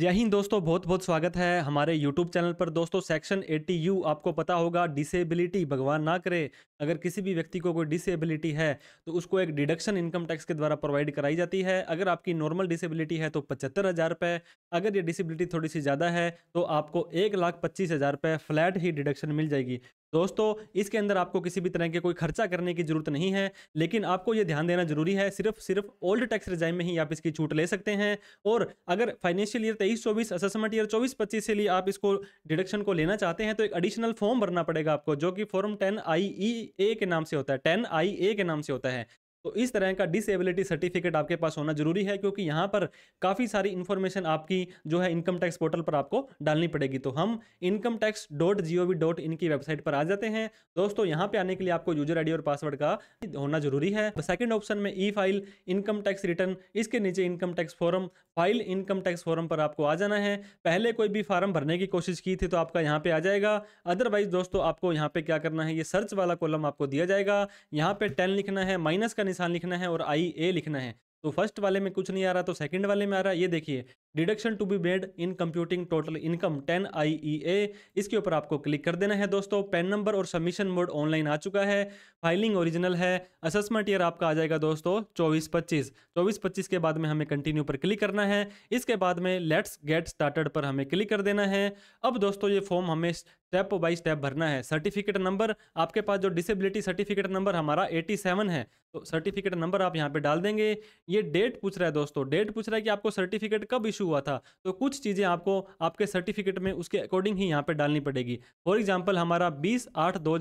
जय हिंद दोस्तों बहुत बहुत स्वागत है हमारे YouTube चैनल पर दोस्तों सेक्शन 80U आपको पता होगा डिसेबिलिटी भगवान ना करे अगर किसी भी व्यक्ति को कोई डिसेबिलिटी है तो उसको एक डिडक्शन इनकम टैक्स के द्वारा प्रोवाइड कराई जाती है अगर आपकी नॉर्मल डिसेबिलिटी है तो पचहत्तर हज़ार रुपये अगर ये डिसेबिलिटी थोड़ी सी ज़्यादा है तो आपको एक लाख पच्चीस हज़ार रुपये फ्लैट ही डिडक्शन मिल जाएगी दोस्तों इसके अंदर आपको किसी भी तरह के कोई खर्चा करने की जरूरत नहीं है लेकिन आपको ये ध्यान देना जरूरी है सिर्फ सिर्फ ओल्ड टैक्स रिजाइम में ही आप इसकी छूट ले सकते हैं और अगर फाइनेंशियल ईयर तेईस चौबीस असेसमेंट ईयर चौबीस पच्चीस से लिए आप इसको डिडक्शन को लेना चाहते हैं तो एक एडिशनल फॉर्म भरना पड़ेगा आपको जो कि फॉर्म टेन आई ई ए के नाम से होता है टेन आई ए के नाम से होता है तो इस तरह का डिसेबिलिटी सर्टिफिकेट आपके पास होना जरूरी है क्योंकि यहाँ पर काफ़ी सारी इन्फॉर्मेशन आपकी जो है इनकम टैक्स पोर्टल पर आपको डालनी पड़ेगी तो हम income tax dot G O V dot in की वेबसाइट पर आ जाते हैं दोस्तों यहाँ पे आने के लिए आपको यूजर डी और पासवर्ड का होना जरूरी है सेकेंड तो ऑप्शन में e file income tax return इसके नीचे income tax form file income tax form पर आपको आ जाना है पहले कोई भी फॉर्म भरने की कोशिश की थी तो आपका यहाँ पर आ जाएगा अदरवाइज दोस्तों आपको यहाँ पर क्या करना है ये सर्च वाला कॉलम आपको दिया जाएगा यहाँ पर टेन लिखना है माइनस का निशान लिखना है और आई ए लिखना है तो फर्स्ट वाले में कुछ नहीं आ रहा तो सेकंड वाले में आ रहा है ये देखिए deduction to be made in computing total income ten I E A इसके ऊपर आपको क्लिक कर देना है दोस्तों पेन नंबर और सबमिशन मोड ऑनलाइन आ चुका है फाइलिंग ओरिजिनल है असेसमेंट ईयर आपका आ जाएगा दोस्तों चौबीस पच्चीस चौबीस पच्चीस के बाद में हमें कंटिन्यू पर क्लिक करना है इसके बाद में लेट्स गेट स्टार्टेड पर हमें क्लिक कर देना है अब दोस्तों ये फॉर्म हमें स्टेप बाई स्टेप भरना है सर्टिफिकेट नंबर आपके पास जो डिसेबिलिटी सर्टिफिकेट नंबर हमारा एटी सेवन है तो सर्टिफिकेट नंबर आप यहाँ पे डाल देंगे ये डेट पूछ रहा है दोस्तों डेट पूछ रहा है कि आपको सर्टिफिकेट कब इशू इशू हुआ था तो कुछ चीज़ें आपको आपके सर्टिफिकेट में उसके अकॉर्डिंग ही यहाँ पर डालनी पड़ेगी फॉर एग्जाम्पल हमारा बीस आठ दो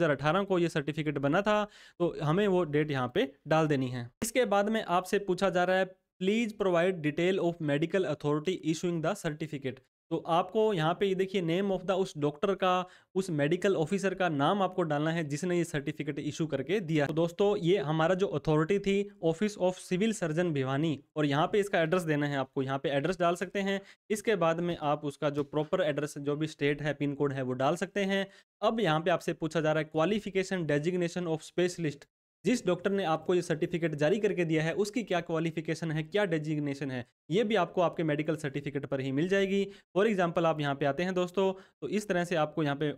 को ये सर्टिफिकेट बना था तो हमें वो डेट यहाँ पर डाल देनी है इसके बाद में आपसे पूछा जा रहा है please provide detail of medical authority issuing the certificate तो आपको यहाँ पे ये देखिए नेम ऑफ द उस डॉक्टर का उस मेडिकल ऑफिसर का नाम आपको डालना है जिसने ये सर्टिफिकेट इशू करके दिया तो दोस्तों ये हमारा जो अथॉरिटी थी office of civil surgeon Bhiwani और यहाँ पे इसका एड्रेस देना है आपको यहाँ पे एड्रेस डाल सकते हैं इसके बाद में आप उसका जो प्रॉपर एड्रेस जो भी स्टेट है पिन कोड है वो डाल सकते हैं अब यहाँ पे आपसे पूछा जा रहा है क्वालिफिकेशन डेजिग्नेशन ऑफ स्पेशलिस्ट जिस डॉक्टर ने आपको ये सर्टिफिकेट जारी करके दिया है उसकी क्या क्वालिफिकेशन है क्या डेजिग्नेशन है ये भी आपको आपके मेडिकल सर्टिफिकेट पर ही मिल जाएगी फॉर एग्जाम्पल आप यहाँ पे आते हैं दोस्तों तो इस तरह से आपको यहाँ पे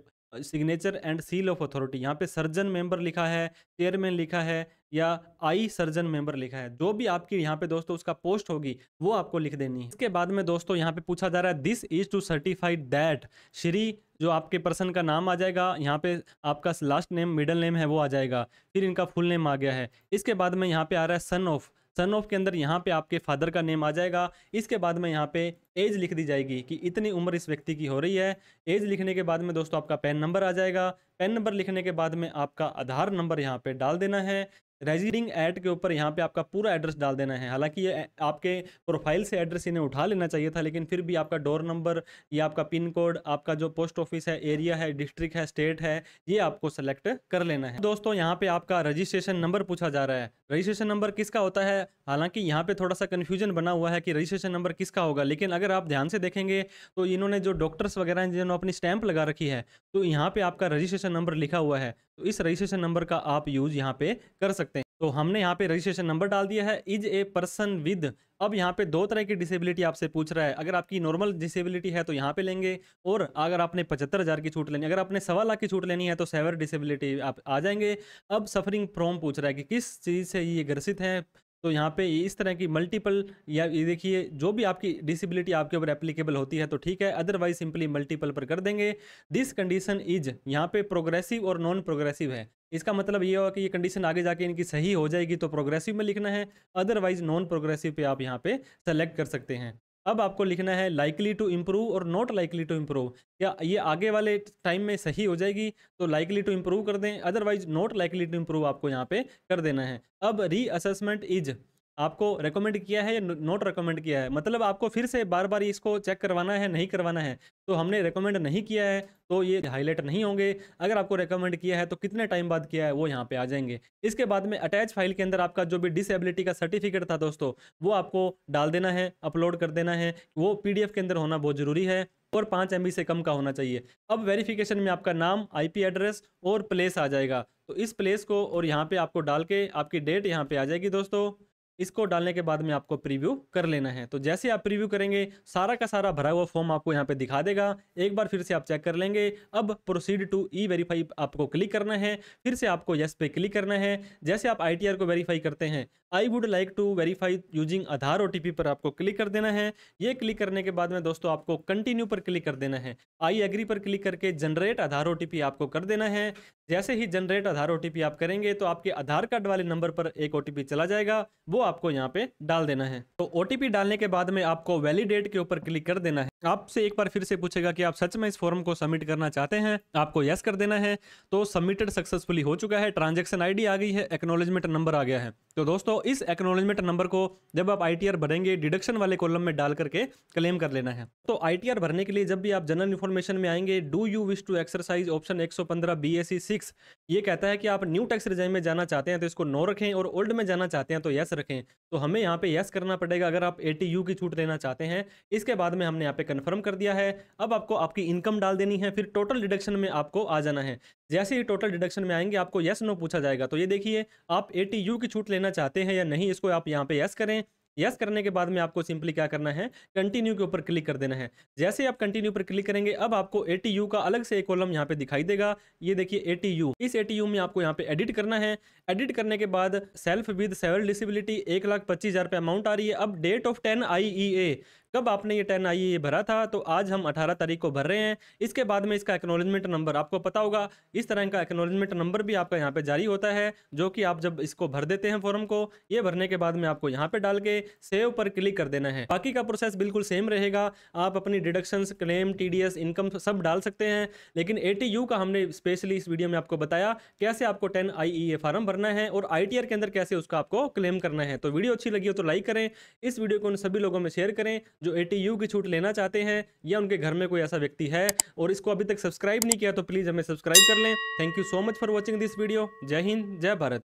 signature and seal of authority यहाँ पे सर्जन मेंबर लिखा है चेयरमैन लिखा है या आई सर्जन मेंबर लिखा है जो भी आपकी यहाँ पे दोस्तों उसका पोस्ट होगी वो आपको लिख देनी है इसके बाद में दोस्तों यहाँ पे पूछा जा रहा है this is to certified that Shri जो आपके पर्सन का नाम आ जाएगा यहाँ पे आपका लास्ट नेम मिडल नेम है वो आ जाएगा फिर इनका फुल नेम आ गया है इसके बाद में यहाँ पे आ रहा है सन ऑफ सन ऑफ के अंदर यहाँ पे आपके फादर का नेम आ जाएगा इसके बाद में यहाँ पे एज लिख दी जाएगी कि इतनी उम्र इस व्यक्ति की हो रही है एज लिखने के बाद में दोस्तों आपका पैन नंबर आ जाएगा पैन नंबर लिखने के बाद में आपका आधार नंबर यहाँ पे डाल देना है रेजिडिंग एट के ऊपर यहाँ पे आपका पूरा एड्रेस डाल देना है हालांकि ये आपके प्रोफाइल से एड्रेस इन्हें उठा लेना चाहिए था लेकिन फिर भी आपका डोर नंबर या आपका पिन कोड आपका जो पोस्ट ऑफिस है एरिया है डिस्ट्रिक्ट है स्टेट है ये आपको सेलेक्ट कर लेना है दोस्तों यहाँ पे आपका रजिस्ट्रेशन नंबर पूछा जा रहा है रजिस्ट्रेशन नंबर किसका होता है हालांकि यहाँ पे थोड़ा सा कन्फ्यूजन बना हुआ है कि रजिस्ट्रेशन नंबर किसका होगा लेकिन अगर आप ध्यान से देखेंगे तो इन्होंने जो डॉक्टर्स वगैरह हैं जिन्होंने अपनी स्टैंप लगा रखी है तो यहाँ पे आपका रजिस्ट्रेशन नंबर लिखा हुआ है तो इस रजिस्ट्रेशन नंबर का आप यूज यहाँ पे कर सकते हैं तो हमने यहाँ पे रजिस्ट्रेशन नंबर डाल दिया है इज ए पर्सन विद अब यहाँ पे दो तरह की डिसेबिलिटी आपसे पूछ रहा है अगर आपकी नॉर्मल डिसेबिलिटी है तो यहाँ पे लेंगे और अगर आपने पचहत्तर हज़ार की छूट लेनी अगर आपने सवा लाख की छूट लेनी है तो सेवर डिसेबिलिटी आप आ जाएंगे अब सफरिंग फ्रॉम पूछ रहा है कि किस चीज़ से ये ग्रसित है तो यहाँ पे इस तरह की मल्टीपल या ये देखिए जो भी आपकी डिसेबिलिटी आपके ऊपर एप्लीकेबल होती है तो ठीक है अदरवाइज सिंपली मल्टीपल पर कर देंगे दिस कंडीशन इज यहाँ पे प्रोग्रेसिव और नॉन प्रोग्रेसिव है इसका मतलब ये होगा कि ये कंडीशन आगे जाके इनकी सही हो जाएगी तो प्रोग्रेसिव में लिखना है अदरवाइज नॉन प्रोग्रेसिव पे आप यहाँ पे सेलेक्ट कर सकते हैं अब आपको लिखना है लाइकली टू इम्प्रूव और नॉट लाइकली टू इम्प्रूव क्या ये आगे वाले टाइम में सही हो जाएगी तो लाइकली टू इम्प्रूव कर दें otherwise not likely to improve आपको यहाँ पे कर देना है अब रीअसेसमेंट इज आपको रेकमेंड किया है या नोट रेकमेंड किया है मतलब आपको फिर से बार बार इसको चेक करवाना है नहीं करवाना है तो हमने रेकमेंड नहीं किया है तो ये हाईलाइट नहीं होंगे अगर आपको रेकमेंड किया है तो कितने टाइम बाद किया है वो यहाँ पे आ जाएंगे इसके बाद में अटैच फाइल के अंदर आपका जो भी डिसेबिलिटी का सर्टिफिकेट था दोस्तों वो आपको डाल देना है अपलोड कर देना है वो पी के अंदर होना बहुत ज़रूरी है और पाँच एम से कम का होना चाहिए अब वेरिफिकेशन में आपका नाम आई एड्रेस और प्लेस आ जाएगा तो इस प्लेस को और यहाँ पर आपको डाल के आपकी डेट यहाँ पर आ जाएगी दोस्तों इसको डालने के बाद में आपको प्रीव्यू कर लेना है तो जैसे आप प्रीव्यू करेंगे सारा का सारा भरा हुआ फॉर्म आपको यहाँ पे दिखा देगा एक बार फिर से आप चेक कर लेंगे अब प्रोसीड टू ई वेरीफाई आपको क्लिक करना है फिर से आपको येस पे क्लिक करना है जैसे आप आई को वेरीफाई करते हैं I would like to verify using Aadhaar O पर आपको क्लिक कर देना है ये क्लिक करने के बाद में दोस्तों आपको कंटिन्यू पर क्लिक कर देना है आई एग्री पर क्लिक करके जनरेट आधार ओ आपको कर देना है जैसे ही जनरेट आधार ओ आप करेंगे तो आपके आधार कार्ड वाले नंबर पर एक ओ चला जाएगा वो आपको यहाँ पे डाल देना है तो ओ डालने के बाद में आपको वैलिडेट के ऊपर क्लिक कर देना है आपसे एक बार फिर से पूछेगा कि आप सच में इस फॉर्म को सबमिट करना चाहते हैं आपको यस कर देना है तो सबमिटेड सक्सेसफुली हो चुका है ट्रांजैक्शन आईडी आ गई है एक्नोलेजमेंट नंबर आ गया है तो दोस्तों इस एक्नोलेजमेंट नंबर को जब आप आईटीआर भरेंगे डिडक्शन वाले कॉलम में डाल करके क्लेम कर लेना है तो आई भरने के लिए जब भी आप जनरल इन्फॉर्मेशन में आएंगे do you wish to exercise option S C six ये कहता है कि आप न्यू टैक्स रिजाइन में जाना चाहते हैं तो इसको नो रखें और ओल्ड में जाना चाहते हैं तो यस रखें तो हमें यहाँ पे यस करना पड़ेगा अगर आप ए की छूट लेना चाहते हैं इसके बाद में हमने यहाँ पे कन्फर्म कर दिया है अब आपको आपकी इनकम डाल देनी है फिर टोटल डिडक्शन में आपको आ जाना है जैसे ही टोटल डिडक्शन में आएंगे आपको यस नो पूछा जाएगा तो ये देखिए आप ए की छूट लेना चाहते हैं या नहीं इसको आप यहाँ पे यस करें यस करने के बाद में आपको सिंपली क्या करना है कंटिन्यू के ऊपर क्लिक कर देना है जैसे आप कंटिन्यू पर क्लिक करेंगे अब आपको ए का अलग से एक कॉलम यहाँ पे दिखाई देगा ये देखिए ए इस ए में आपको यहाँ पे एडिट करना है एडिट करने के बाद सेल्फ विद सेवल डिसबिलिटी एक लाख पच्चीस हज़ार अमाउंट आ रही है अब date of ten I E A कब आपने ये टेन आई ए भरा था तो आज हम अठारह तारीख को भर रहे हैं इसके बाद में इसका एक्नोलेजमेंट नंबर आपको पता होगा इस तरह का एक्नोलेजमेंट नंबर भी आपका यहाँ पे जारी होता है जो कि आप जब इसको भर देते हैं फॉर्म को ये भरने के बाद में आपको यहाँ पे डाल के सेव पर क्लिक कर देना है बाकी का प्रोसेस बिल्कुल सेम रहेगा आप अपनी डिडक्शन क्लेम टी इनकम सब डाल सकते हैं लेकिन ए का हमने स्पेशली इस वीडियो में आपको बताया कैसे आपको टेन आई फार्म भरना है और आई के अंदर कैसे उसका आपको क्लेम करना है तो वीडियो अच्छी लगी हो तो लाइक करें इस वीडियो को उन सभी लोगों में शेयर करें जो ए की छूट लेना चाहते हैं या उनके घर में कोई ऐसा व्यक्ति है और इसको अभी तक सब्सक्राइब नहीं किया तो प्लीज़ हमें सब्सक्राइब कर लें thank you so much for watching this video जय हिंद जय भारत